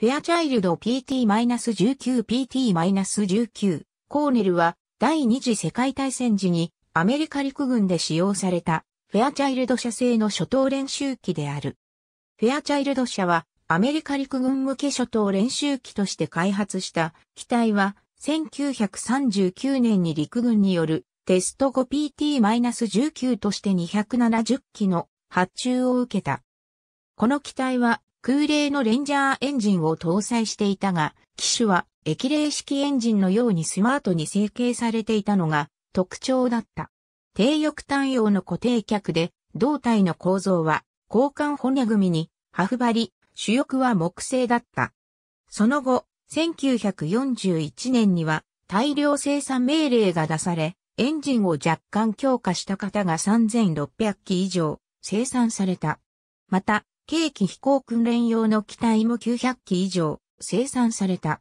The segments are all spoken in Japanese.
フェアチャイルド PT-19PT-19 コーネルは第二次世界大戦時にアメリカ陸軍で使用されたフェアチャイルド社製の初等練習機である。フェアチャイルド社はアメリカ陸軍向け初等練習機として開発した機体は1939年に陸軍によるテスト 5PT-19 として270機の発注を受けた。この機体は空冷のレンジャーエンジンを搭載していたが、機種は液冷式エンジンのようにスマートに成形されていたのが特徴だった。低翼単用の固定脚で、胴体の構造は交換骨組みに、ハフ張り、主翼は木製だった。その後、1941年には大量生産命令が出され、エンジンを若干強化した方が3600機以上生産された。また、計機飛行訓練用の機体も900機以上生産された。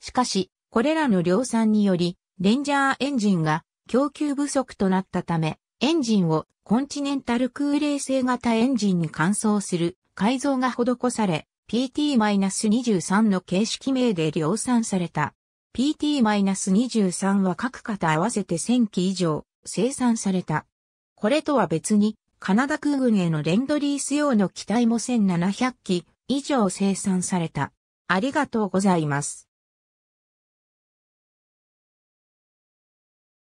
しかし、これらの量産により、レンジャーエンジンが供給不足となったため、エンジンをコンチネンタル空冷製型エンジンに換装する改造が施され、PT-23 の形式名で量産された。PT-23 は各型合わせて1000機以上生産された。これとは別にカナダ空軍へのレンドリース用の機体も1700機以上生産された。ありがとうございます。